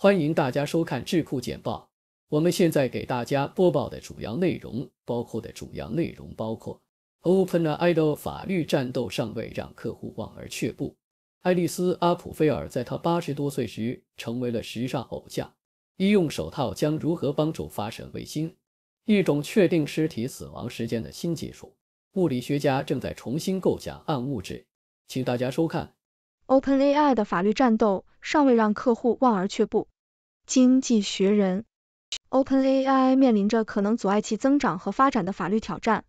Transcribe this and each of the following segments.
欢迎大家收看智库简报。我们现在给大家播报的主要内容包括的主要内容包括：OpenAI l 法律战斗尚未让客户望而却步。爱丽丝·阿普菲尔在她八十多岁时成为了时尚偶像。医用手套将如何帮助发射卫星？一种确定尸体死亡时间的新技术。物理学家正在重新构想暗物质。请大家收看。OpenAI 的法律战斗尚未让客户望而却步。《经济学人》：OpenAI 面临着可能阻碍其增长和发展的法律挑战。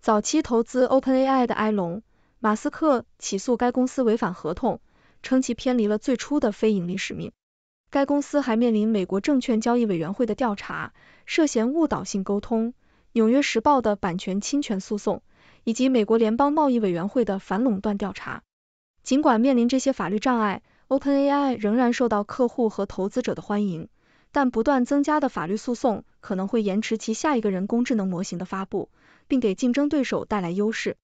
早期投资 OpenAI 的埃隆·马斯克起诉该公司违反合同，称其偏离了最初的非盈利使命。该公司还面临美国证券交易委员会的调查，涉嫌误导性沟通；《纽约时报》的版权侵权诉讼，以及美国联邦贸易委员会的反垄断调查。尽管面临这些法律障碍，OpenAI 仍然受到客户和投资者的欢迎，但不断增加的法律诉讼可能会延迟其下一个人工智能模型的发布，并给竞争对手带来优势。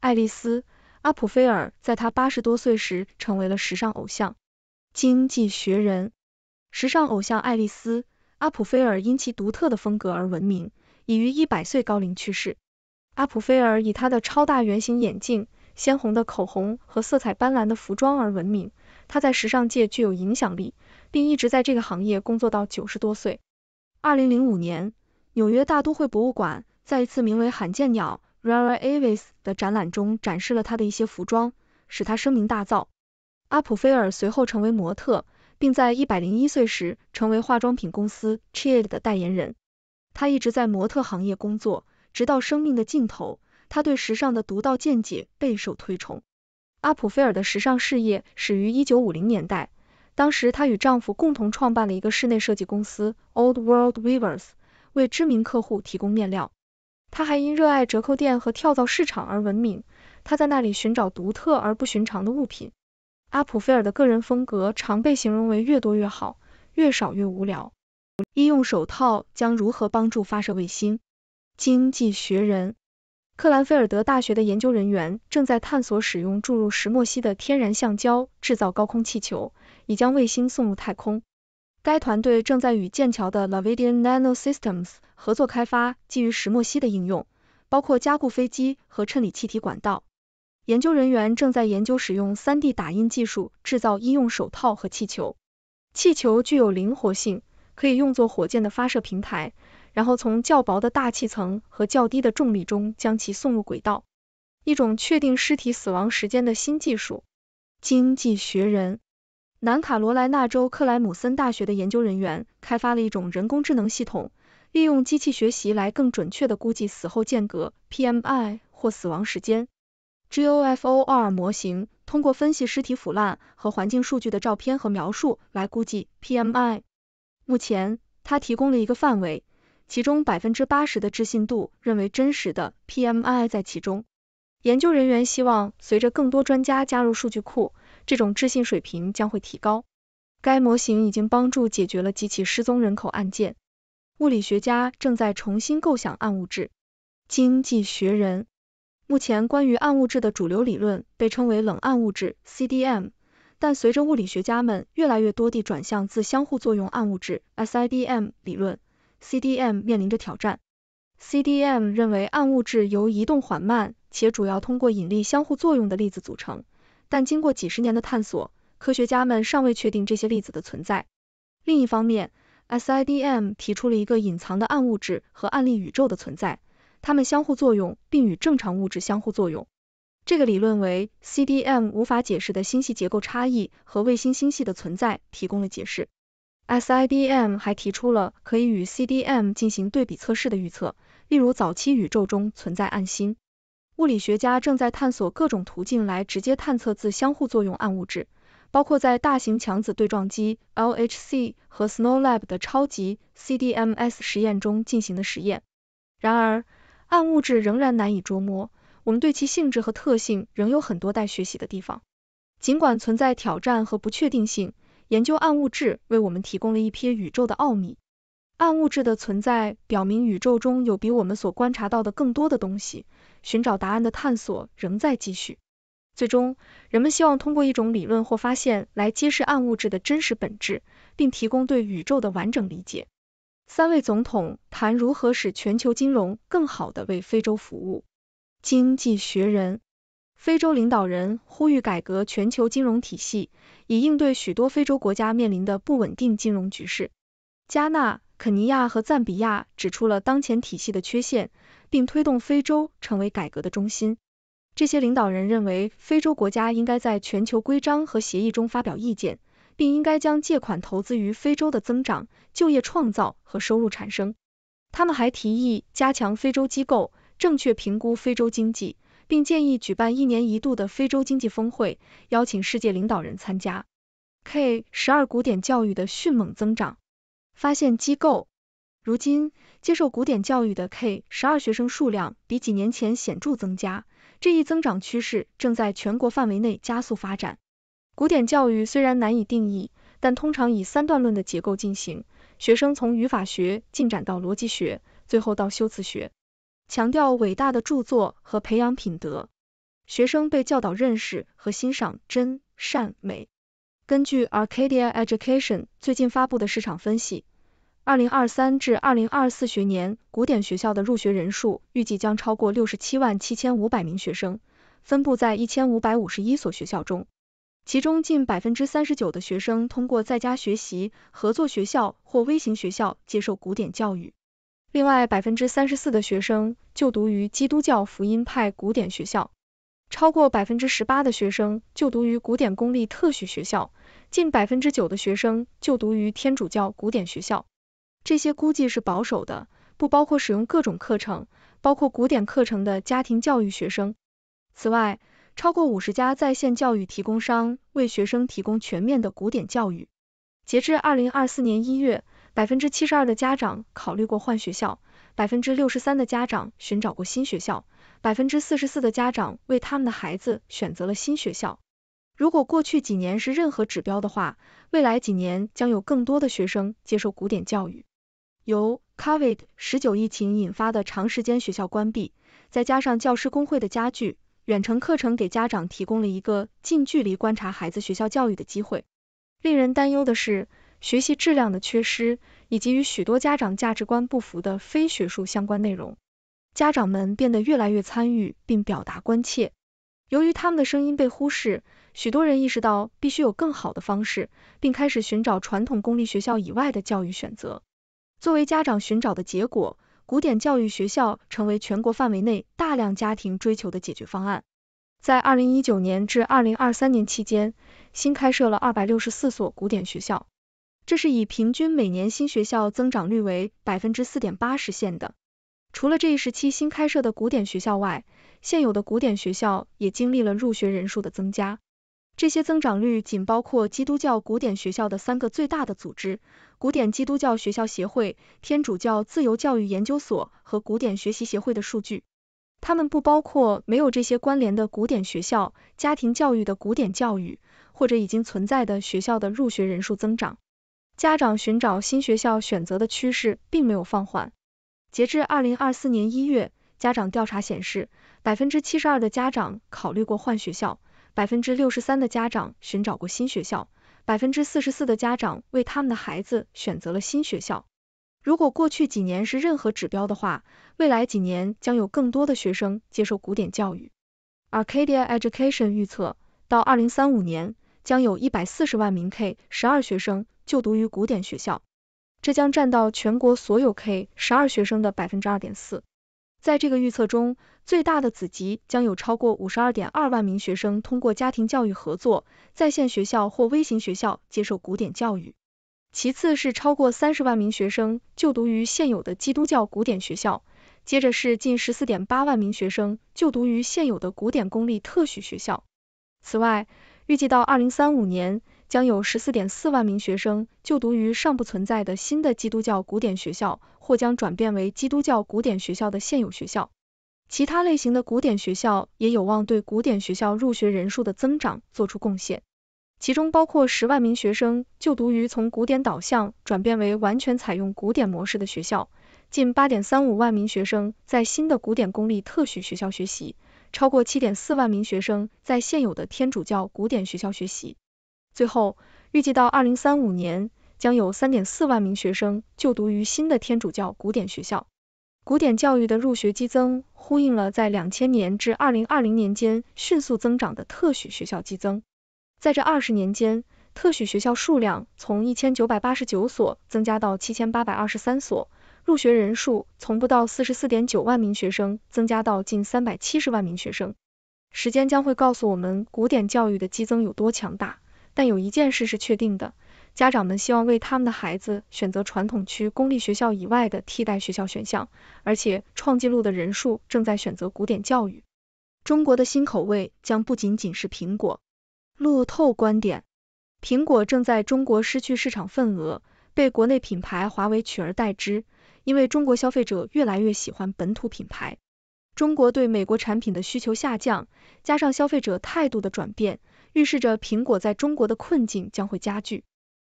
爱丽丝·阿普菲尔在她八十多岁时成为了时尚偶像，《经济学人》时尚偶像爱丽丝·阿普菲尔因其独特的风格而闻名，已于一百岁高龄去世。阿普菲尔以他的超大圆形眼镜。鲜红的口红和色彩斑斓的服装而闻名，她在时尚界具有影响力，并一直在这个行业工作到九十多岁。二零零五年，纽约大都会博物馆在一次名为《罕见鸟 Rare Avi》的展览中展示了她的一些服装，使她声名大噪。阿普菲尔随后成为模特，并在一百零一岁时成为化妆品公司 c h e d 的代言人。她一直在模特行业工作，直到生命的尽头。他对时尚的独到见解备受推崇。阿普菲尔的时尚事业始于1950年代，当时她与丈夫共同创办了一个室内设计公司 Old World Weavers，为知名客户提供面料。她还因热爱折扣店和跳蚤市场而闻名，她在那里寻找独特而不寻常的物品。阿普菲尔的个人风格常被形容为越多越好，越少越无聊。医用手套将如何帮助发射卫星？经济学人。克兰菲尔德大学的研究人员正在探索使用注入石墨烯的天然橡胶制造高空气球，以将卫星送入太空。该团队正在与剑桥的 Lavidian Nanosystems 合作开发基于石墨烯的应用，包括加固飞机和衬里气体管道。研究人员正在研究使用三 D 打印技术制造医用手套和气球。气球具有灵活性，可以用作火箭的发射平台。然后从较薄的大气层和较低的重力中将其送入轨道。一种确定尸体死亡时间的新技术。经济学人。南卡罗来纳州克莱姆森大学的研究人员开发了一种人工智能系统，利用机器学习来更准确地估计死后间隔 （PMI） 或死亡时间。GOFOR 模型通过分析尸体腐烂和环境数据的照片和描述来估计 PMI。目前，它提供了一个范围。其中百分之八十的置信度认为真实的 PMI 在其中。研究人员希望随着更多专家加入数据库，这种置信水平将会提高。该模型已经帮助解决了几起失踪人口案件。物理学家正在重新构想暗物质。经济学人。目前关于暗物质的主流理论被称为冷暗物质 （CDM），但随着物理学家们越来越多地转向自相互作用暗物质 （SIDM） 理论。CDM 面临着挑战。CDM 认为暗物质由移动缓慢且主要通过引力相互作用的粒子组成，但经过几十年的探索，科学家们尚未确定这些粒子的存在。另一方面，SIDM 提出了一个隐藏的暗物质和暗力宇宙的存在，它们相互作用并与正常物质相互作用。这个理论为 CDM 无法解释的星系结构差异和卫星星系的存在提供了解释。SIDM 还提出了可以与 CDM 进行对比测试的预测，例如早期宇宙中存在暗星。物理学家正在探索各种途径来直接探测自相互作用暗物质，包括在大型强子对撞机 （LHC） 和 Snow Lab 的超级 CDMs 实验中进行的实验。然而，暗物质仍然难以捉摸，我们对其性质和特性仍有很多待学习的地方。尽管存在挑战和不确定性。研究暗物质为我们提供了一批宇宙的奥秘。暗物质的存在表明宇宙中有比我们所观察到的更多的东西。寻找答案的探索仍在继续。最终，人们希望通过一种理论或发现来揭示暗物质的真实本质，并提供对宇宙的完整理解。三位总统谈如何使全球金融更好地为非洲服务。经济学人非洲领导人呼吁改革全球金融体系，以应对许多非洲国家面临的不稳定金融局势。加纳、肯尼亚和赞比亚指出了当前体系的缺陷，并推动非洲成为改革的中心。这些领导人认为，非洲国家应该在全球规章和协议中发表意见，并应该将借款投资于非洲的增长、就业创造和收入产生。他们还提议加强非洲机构，正确评估非洲经济。并建议举办一年一度的非洲经济峰会，邀请世界领导人参加。K 十二古典教育的迅猛增长，发现机构如今接受古典教育的 K 十二学生数量比几年前显著增加，这一增长趋势正在全国范围内加速发展。古典教育虽然难以定义，但通常以三段论的结构进行，学生从语法学进展到逻辑学，最后到修辞学。强调伟大的著作和培养品德，学生被教导认识和欣赏真善美。根据 Arcadia Education 最近发布的市场分析，二零二三至二零二四学年古典学校的入学人数预计将超过六十七万七千五百名学生，分布在一千五百五十一所学校中，其中近百分之三十九的学生通过在家学习、合作学校或微型学校接受古典教育。另外，百分之三十四的学生就读于基督教福音派古典学校，超过百分之十八的学生就读于古典公立特许学校，近百分之九的学生就读于天主教古典学校。这些估计是保守的，不包括使用各种课程，包括古典课程的家庭教育学生。此外，超过五十家在线教育提供商为学生提供全面的古典教育。截至二零二四年一月。百分之七十二的家长考虑过换学校，百分之六十三的家长寻找过新学校，百分之四十四的家长为他们的孩子选择了新学校。如果过去几年是任何指标的话，未来几年将有更多的学生接受古典教育。由 Covid 十九疫情引发的长时间学校关闭，再加上教师工会的加剧，远程课程给家长提供了一个近距离观察孩子学校教育的机会。令人担忧的是。学习质量的缺失，以及与许多家长价值观不符的非学术相关内容，家长们变得越来越参与并表达关切。由于他们的声音被忽视，许多人意识到必须有更好的方式，并开始寻找传统公立学校以外的教育选择。作为家长寻找的结果，古典教育学校成为全国范围内大量家庭追求的解决方案。在二零一九年至二零二三年期间，新开设了二百六十四所古典学校。这是以平均每年新学校增长率为百分之四点八实现的。除了这一时期新开设的古典学校外，现有的古典学校也经历了入学人数的增加。这些增长率仅包括基督教古典学校的三个最大的组织——古典基督教学校协会、天主教自由教育研究所和古典学习协会的数据。他们不包括没有这些关联的古典学校、家庭教育的古典教育，或者已经存在的学校的入学人数增长。家长寻找新学校选择的趋势并没有放缓。截至二零二四年一月，家长调查显示，百分之七十二的家长考虑过换学校，百分之六十三的家长寻找过新学校，百分之四十四的家长为他们的孩子选择了新学校。如果过去几年是任何指标的话，未来几年将有更多的学生接受古典教育。Arcadia Education 预测，到二零三五年，将有一百四十万名 K 十二学生。就读于古典学校，这将占到全国所有 K 十二学生的百分之二点四。在这个预测中，最大的子集将有超过五十二点二万名学生通过家庭教育合作、在线学校或微型学校接受古典教育。其次是超过三十万名学生就读于现有的基督教古典学校，接着是近十四点八万名学生就读于现有的古典公立特许学校。此外，预计到二零三五年。将有十四点四万名学生就读于尚不存在的新的基督教古典学校，或将转变为基督教古典学校的现有学校。其他类型的古典学校也有望对古典学校入学人数的增长做出贡献，其中包括十万名学生就读于从古典导向转变为完全采用古典模式的学校，近八点三五万名学生在新的古典公立特许学校学习，超过七点四万名学生在现有的天主教古典学校学习。最后，预计到二零三五年，将有三点四万名学生就读于新的天主教古典学校。古典教育的入学激增，呼应了在两千年至二零二零年间迅速增长的特许学校激增。在这二十年间，特许学校数量从一千九百八十九所增加到七千八百二十三所，入学人数从不到四十四点九万名学生增加到近三百七十万名学生。时间将会告诉我们古典教育的激增有多强大。但有一件事是确定的，家长们希望为他们的孩子选择传统区公立学校以外的替代学校选项，而且创纪录的人数正在选择古典教育。中国的新口味将不仅仅是苹果。路透观点，苹果正在中国失去市场份额，被国内品牌华为取而代之，因为中国消费者越来越喜欢本土品牌。中国对美国产品的需求下降，加上消费者态度的转变，预示着苹果在中国的困境将会加剧。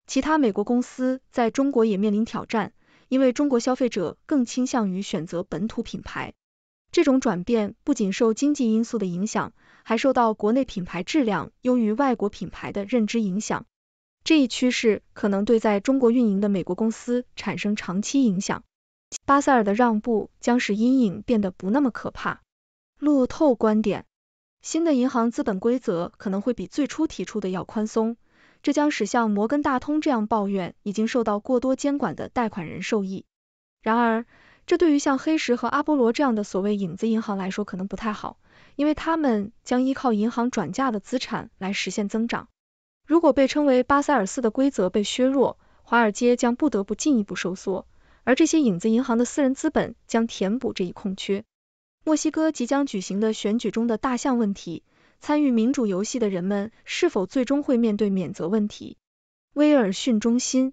其他美国公司在中国也面临挑战，因为中国消费者更倾向于选择本土品牌。这种转变不仅受经济因素的影响，还受到国内品牌质量优于外国品牌的认知影响。这一趋势可能对在中国运营的美国公司产生长期影响。巴塞尔的让步将使阴影变得不那么可怕。路透观点，新的银行资本规则可能会比最初提出的要宽松，这将使像摩根大通这样抱怨已经受到过多监管的贷款人受益。然而，这对于像黑石和阿波罗这样的所谓影子银行来说可能不太好，因为他们将依靠银行转嫁的资产来实现增长。如果被称为巴塞尔四的规则被削弱，华尔街将不得不进一步收缩。而这些影子银行的私人资本将填补这一空缺。墨西哥即将举行的选举中的大象问题，参与民主游戏的人们是否最终会面对免责问题？威尔逊中心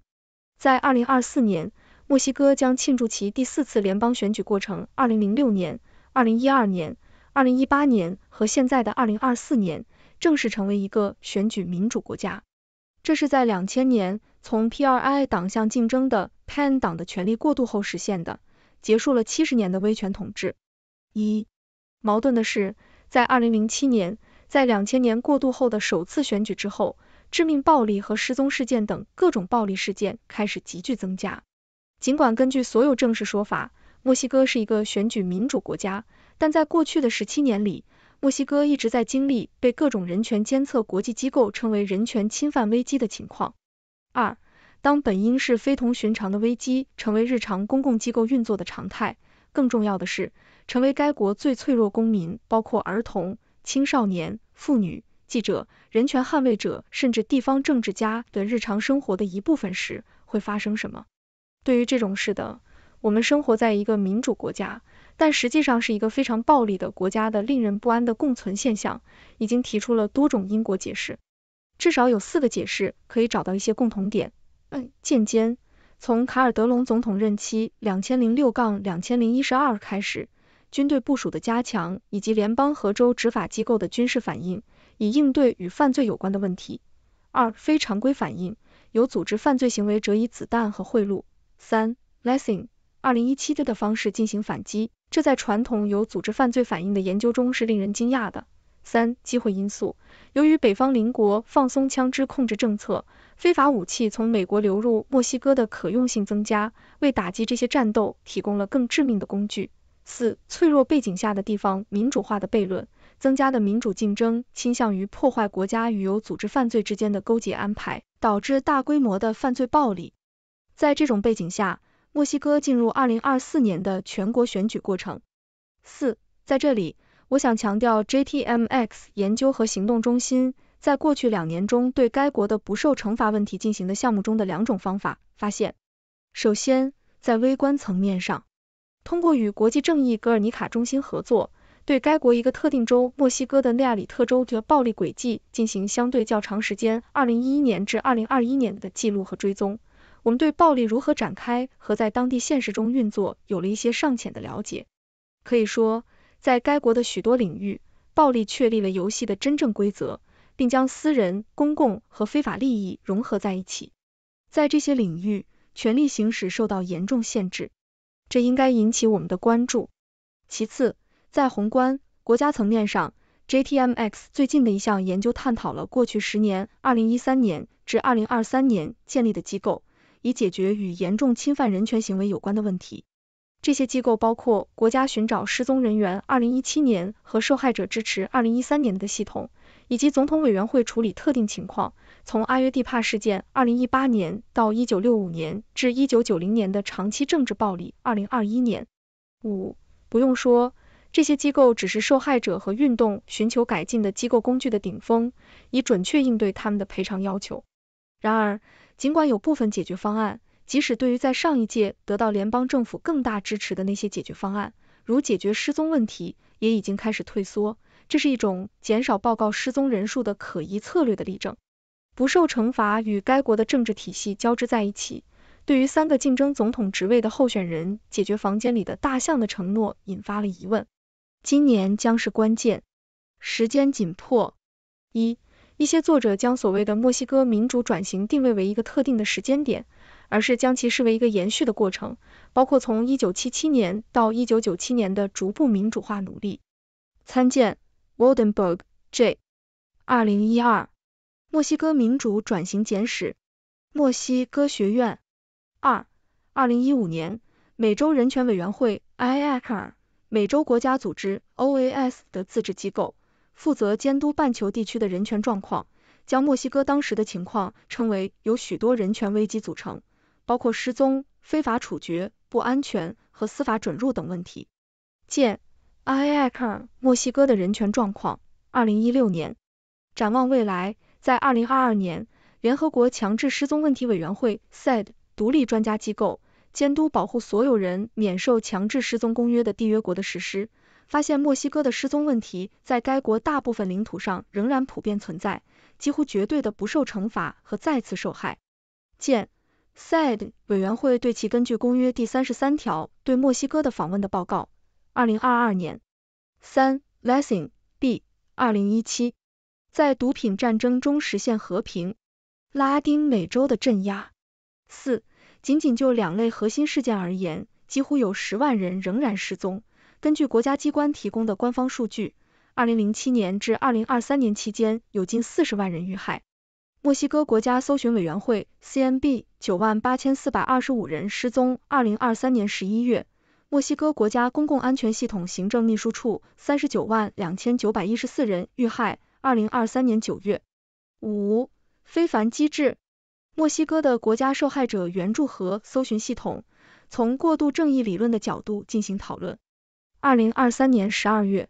在二零二四年，墨西哥将庆祝其第四次联邦选举过程，二零零六年、二零一二年、二零一八年和现在的二零二四年正式成为一个选举民主国家。这是在两千年。从 PRI 党向竞争的 PAN 党的权力过渡后实现的，结束了七十年的威权统治。一矛盾的是，在二零零七年，在两千年过渡后的首次选举之后，致命暴力和失踪事件等各种暴力事件开始急剧增加。尽管根据所有正式说法，墨西哥是一个选举民主国家，但在过去的十七年里，墨西哥一直在经历被各种人权监测国际机构称为人权侵犯危机的情况。二，当本应是非同寻常的危机成为日常公共机构运作的常态，更重要的是，成为该国最脆弱公民，包括儿童、青少年、妇女、记者、人权捍卫者，甚至地方政治家的日常生活的一部分时，会发生什么？对于这种事的，我们生活在一个民主国家，但实际上是一个非常暴力的国家的令人不安的共存现象，已经提出了多种因果解释。至少有四个解释可以找到一些共同点。嗯，渐尖，从卡尔德隆总统任期两千零六杠两千零一十二开始，军队部署的加强以及联邦和州执法机构的军事反应，以应对与犯罪有关的问题。二，非常规反应，有组织犯罪行为者以子弹和贿赂。三，Lessing，二零一七的方式进行反击，这在传统有组织犯罪反应的研究中是令人惊讶的。三、机会因素，由于北方邻国放松枪支控制政策，非法武器从美国流入墨西哥的可用性增加，为打击这些战斗提供了更致命的工具。四、脆弱背景下的地方民主化的悖论，增加的民主竞争倾向于破坏国家与有组织犯罪之间的勾结安排，导致大规模的犯罪暴力。在这种背景下，墨西哥进入二零二四年的全国选举过程。四，在这里。我想强调，JTMX 研究和行动中心在过去两年中对该国的不受惩罚问题进行的项目中的两种方法发现：首先，在微观层面上，通过与国际正义格尔尼卡中心合作，对该国一个特定州——墨西哥的内亚里特州的暴力轨迹进行相对较长时间 （2011 年至2021年）的记录和追踪，我们对暴力如何展开和在当地现实中运作有了一些尚浅的了解。可以说，在该国的许多领域，暴力确立了游戏的真正规则，并将私人、公共和非法利益融合在一起。在这些领域，权力行使受到严重限制，这应该引起我们的关注。其次，在宏观国家层面上，JTMX 最近的一项研究探讨了过去十年 （2013 年至2023年）建立的机构，以解决与严重侵犯人权行为有关的问题。这些机构包括国家寻找失踪人员 （2017 年）和受害者支持 （2013 年的系统），以及总统委员会处理特定情况，从阿约蒂帕事件 （2018 年）到1965年至1990年的长期政治暴力 （2021 年）。五，不用说，这些机构只是受害者和运动寻求改进的机构工具的顶峰，以准确应对他们的赔偿要求。然而，尽管有部分解决方案。即使对于在上一届得到联邦政府更大支持的那些解决方案，如解决失踪问题，也已经开始退缩。这是一种减少报告失踪人数的可疑策略的例证。不受惩罚与该国的政治体系交织在一起，对于三个竞争总统职位的候选人解决房间里的大象的承诺引发了疑问。今年将是关键，时间紧迫。一一些作者将所谓的墨西哥民主转型定位为一个特定的时间点。而是将其视为一个延续的过程，包括从1977年到1997年的逐步民主化努力。参见 Waldenberg J，2012，《墨西哥民主转型简史》，墨西哥学院。二，2015年，美洲人权委员会 i a c a r 美洲国家组织 （OAS） 的自治机构，负责监督半球地区的人权状况，将墨西哥当时的情况称为由许多人权危机组成。包括失踪、非法处决、不安全和司法准入等问题。见《IACR：墨西哥的人权状况》，二零一六年。展望未来，在二零二二年，联合国强制失踪问题委员会 a e d 独立专家机构监督保护所有人免受强制失踪公约的缔约国的实施，发现墨西哥的失踪问题在该国大部分领土上仍然普遍存在，几乎绝对的不受惩罚和再次受害。见 said 委员会对其根据公约第三十三条对墨西哥的访问的报告，二零二二年三。l e s s i n g B 二零一七，在毒品战争中实现和平，拉丁美洲的镇压。四，仅仅就两类核心事件而言，几乎有十万人仍然失踪。根据国家机关提供的官方数据，二零零七年至二零二三年期间，有近四十万人遇害。墨西哥国家搜寻委员会 （CMB） 九万八千四百二十五人失踪，二零二三年十一月；墨西哥国家公共安全系统行政秘书处三十九万两千九百一十四人遇害，二零二三年九月。五非凡机制，墨西哥的国家受害者援助和搜寻系统，从过度正义理论的角度进行讨论。二零二三年十二月，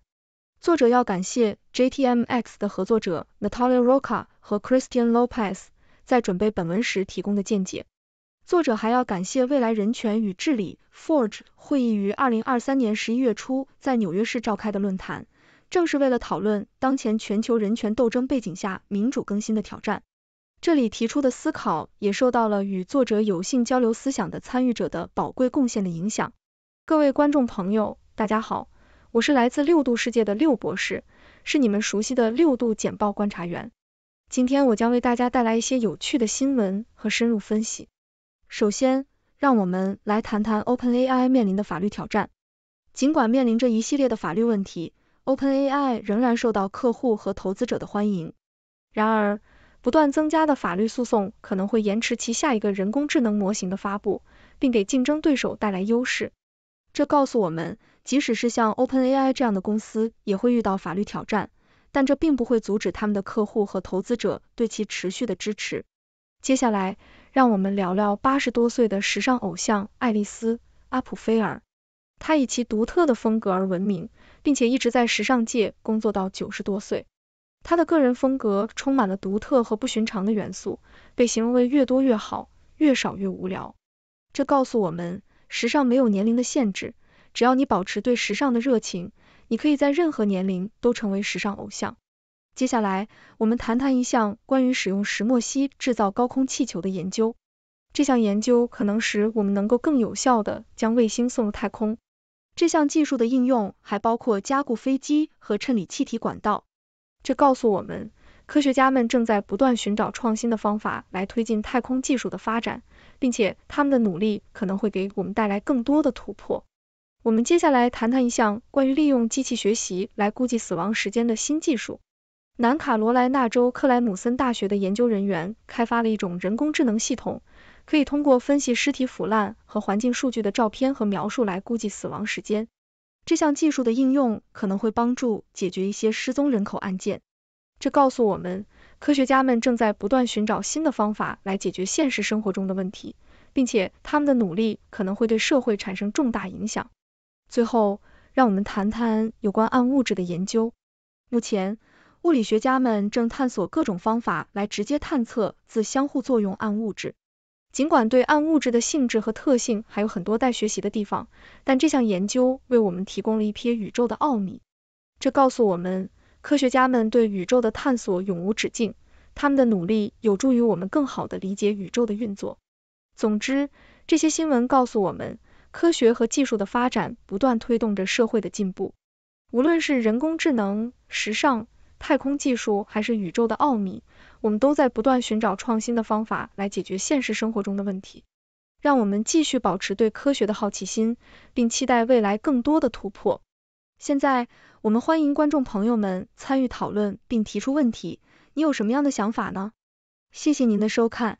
作者要感谢 JTMX 的合作者 Natalia Roca。和 Christian Lopez 在准备本文时提供的见解。作者还要感谢未来人权与治理 Forge 会议于二零二三年十一月初在纽约市召开的论坛，正是为了讨论当前全球人权斗争背景下民主更新的挑战。这里提出的思考也受到了与作者有幸交流思想的参与者的宝贵贡献的影响。各位观众朋友，大家好，我是来自六度世界的六博士，是你们熟悉的六度简报观察员。今天我将为大家带来一些有趣的新闻和深入分析。首先，让我们来谈谈 OpenAI 面临的法律挑战。尽管面临着一系列的法律问题，OpenAI 仍然受到客户和投资者的欢迎。然而，不断增加的法律诉讼可能会延迟其下一个人工智能模型的发布，并给竞争对手带来优势。这告诉我们，即使是像 OpenAI 这样的公司，也会遇到法律挑战。但这并不会阻止他们的客户和投资者对其持续的支持。接下来，让我们聊聊八十多岁的时尚偶像爱丽丝·阿普菲尔。她以其独特的风格而闻名，并且一直在时尚界工作到九十多岁。她的个人风格充满了独特和不寻常的元素，被形容为“越多越好，越少越无聊”。这告诉我们，时尚没有年龄的限制，只要你保持对时尚的热情。你可以在任何年龄都成为时尚偶像。接下来，我们谈谈一项关于使用石墨烯制造高空气球的研究。这项研究可能使我们能够更有效地将卫星送入太空。这项技术的应用还包括加固飞机和衬里气体管道。这告诉我们，科学家们正在不断寻找创新的方法来推进太空技术的发展，并且他们的努力可能会给我们带来更多的突破。我们接下来谈谈一项关于利用机器学习来估计死亡时间的新技术。南卡罗来纳州克莱姆森大学的研究人员开发了一种人工智能系统，可以通过分析尸体腐烂和环境数据的照片和描述来估计死亡时间。这项技术的应用可能会帮助解决一些失踪人口案件。这告诉我们，科学家们正在不断寻找新的方法来解决现实生活中的问题，并且他们的努力可能会对社会产生重大影响。最后，让我们谈谈有关暗物质的研究。目前，物理学家们正探索各种方法来直接探测自相互作用暗物质。尽管对暗物质的性质和特性还有很多待学习的地方，但这项研究为我们提供了一瞥宇宙的奥秘。这告诉我们，科学家们对宇宙的探索永无止境，他们的努力有助于我们更好地理解宇宙的运作。总之，这些新闻告诉我们。科学和技术的发展不断推动着社会的进步。无论是人工智能、时尚、太空技术，还是宇宙的奥秘，我们都在不断寻找创新的方法来解决现实生活中的问题。让我们继续保持对科学的好奇心，并期待未来更多的突破。现在，我们欢迎观众朋友们参与讨论并提出问题。你有什么样的想法呢？谢谢您的收看。